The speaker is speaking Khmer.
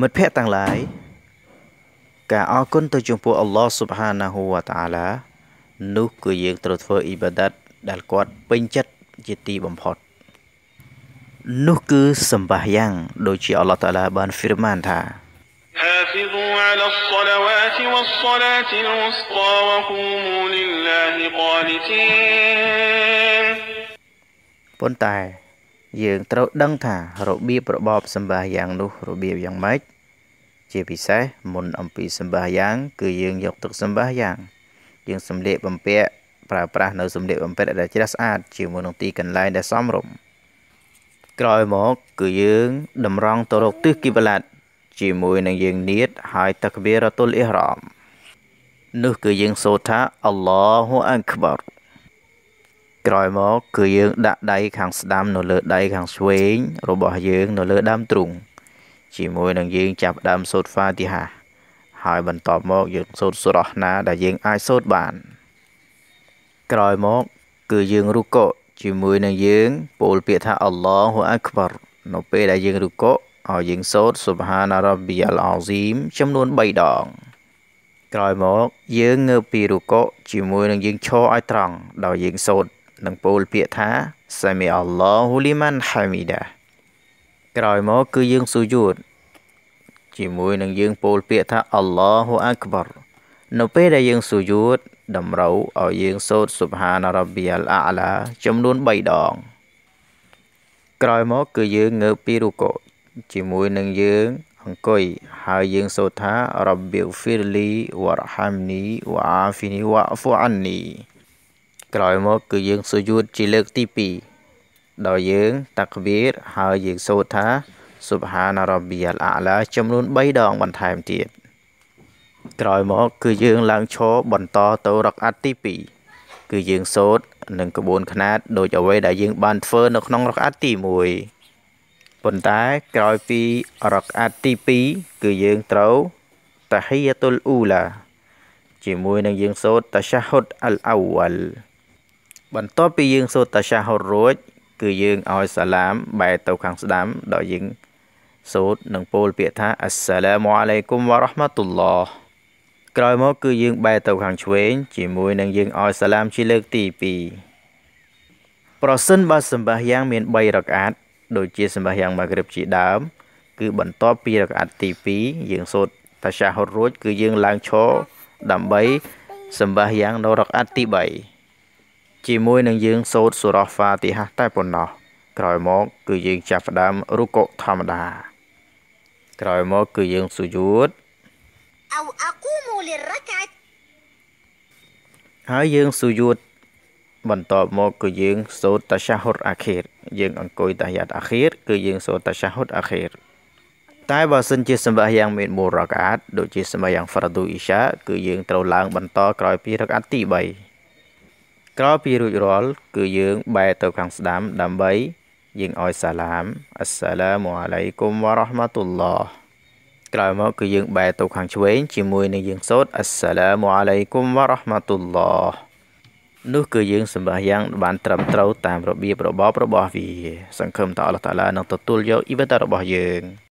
មិត្តភ័ក្តិទាំងឡាយការអរគុណទៅចំពោះអល់ឡោះស៊ុបហានាហ៊ូវតាអាឡានោះ គឺយើងត្រូវធ្វើអ៊ីបាដាតដែលគាត់ពេញចិត្តជាទីបំផុតនោះគឺសម្បាយ៉ាងដូចជាអល់ឡោះតាអាឡាបានហ្វីរម៉ានថា حافظوا على الصلوات والصلاة الوسطى وقوموا لله قانتين ប៉ុន្តែយើងត្រូវដឹងថារបៀបរបបសម្បាយ៉ាងនោះរបៀបយ៉ាងម៉េចជាពិសេសមុនអំពីសម្បាយ៉ាង គឺយើងយកទឹកសម្បាយ៉ាងយើងសម្លៀកបំពាក់ប្រើប្រាស់នៅសម្លៀកបំពាក់ដែលជ្រះស្អាតជាមួយនឹងទីកន្លែងដែលសមរម្យក្រោយមកគឺយើងតម្រង់ទៅរកទិសគីបឡាត់ ជាមួយនឹងយើងនៀតហើយតាក្បៀរ៉ាតុលអ៊ីហ្រាមនោះគឺយើងសូត្រថាអល់ឡោះអាក់បារក្រោយមកគឺយើងដាក់ដៃខាងស្ដាំនៅលើដៃខាងស្វែងរបស់យើងនៅលើដើមទ្រូងជាមួយនឹងយើងចាប់ដើមសូត្រហ្វាទីហាហើយបន្ទាប់មកយើងសូត្រស្រស់ណាដែលយើងអាចសូត្របាន ក្រោយមកគឺយើងរុកកជាមួយនឹងយើងពោលពាក្យថាអល់ឡោហ៊ូអាក់បារនៅពេលដែលយើងរុកកឲ្យយើងសូត្រស៊ុបហានារ៉ាប៊ីអាល់អាស៊ីមចំនួន3ដង ក្រោយមកយើងងើបពីរុកកជាមួយនឹងយើងឈរឲ្យត្រង់ដោយយើងសូត្រនឹងពោលពាក្យថា Sami Allahu liman hamida ក្រោយមកគឺយើងស៊ូយូតជាមួយនឹងយើងពោលពាក្យថា Allahu Akbar នៅពេលដែលយើងស៊ូយូតតម្រូវឲ្យយើងសូត្រ Subhana Rabbiyal A'la ចំនួន3ដង ក្រោយមកគឺយើងងើបពីរុកូជាមួយនឹងយើងអង្គុយហើយយើងសូត្រថា Rabbighfirli warhamni wa'afini wa'fu anni ក្រោយមកគឺយើងសូយូតជាលើកទី2ដោយយើងតាក់វីរហើយយើងសូត្រថាសុបហានរ៉ាប៊ីអលអាឡាចំនួន3ដងបន្ថែមទៀតក្រោយមកគឺយើងឡើងឈរបន្តទៅរកអាត់ទី2គឺយើងសូត្រនឹងក្បួនខ្នាតដូចអ្វីដែលយើង បានធ្វើនៅក្នុងរកអាត់ទី1ប៉ុន្តែក្រោយពីរកអាត់ទី2គឺយើងត្រូវតាហ៊ីយ៉ាតុលអ៊ូឡា ជាមួយនឹងយើងសូត្រតាសាហ៊ុតអលអវ៉ាល់បន្ទាប់ពីយើងសូត្រតាសាហូររួចគឺយើងឲ្យសាឡាមបែរទៅខាងស្ដាំដល់យើងសូត្រនឹងពោលពាក្យថាអស្សឡាមអាឡៃគុំវ៉ារ៉ាហ្មាតុលឡោះក្រោយមកគឺយើងបែរទៅខាងឆ្វេងជាមួយនឹងយើងឲ្យសាឡាមជាលើកទី2ប្រសិនបើសម្បាសយ៉ាងមាន3រកអាតដូចជាសម្បាសយ៉ាងម៉ាក្រិបជាដើមគឺបន្ទាប់ពីរកអាតទី2យើងសូត្រតាសាហូររួចគឺយើងឡើងឈរដើម្បីសម្បាសយ៉ាងនៅរកអាតទី3ជាមួយនឹងយើងសូត្រសូរ៉ាហ្វាទីហាតែប៉ុណ្ណោះក្រោយមកគឺយើងចាប់ផ្ដើមរុកុធម្មតាក្រោយមកគឺយើងសុយួតហើយយើងសុយួតបន្ទាប់មកគឺយើងសូត្រតាសាហុតអាខេតយើងអង្គុយតាយាតអាខេតគឺយើងសូត្រតាសាហុតអាខេតតែបើសិនជាសម្បាយ៉ាងមានមូររកាតដូចជាសម្បាយ៉ាងហ្វរឌូអ៊ីសាគឺយើងត្រូវឡើងបន្តក្រោយពីរកាតទី3ក្រោយពីរួចរាល់គឺយើងបែរទៅខាងស្ដាំដើម្បីយើងឲ្យសាឡាមអស្សឡាមអាឡៃគុំវ៉ារ៉ាហ្មាតុលឡោះក្រោយមក គឺយើងបែរទៅខាងឆ្វេងជាមួយនឹងយើងសូត្រអស្សឡាមអាឡៃគុំវ៉ារ៉ាហ្មាតុលឡោះនោះគឺយើងសម្បាយ៉ាងបាន ត្រឹមត្រូវ តាមរបៀបរបបរបស់វា សង្ឃឹមថាអល់ឡោះតាឡានឹងទទួលយកអ៊ីបាតរបស់យើង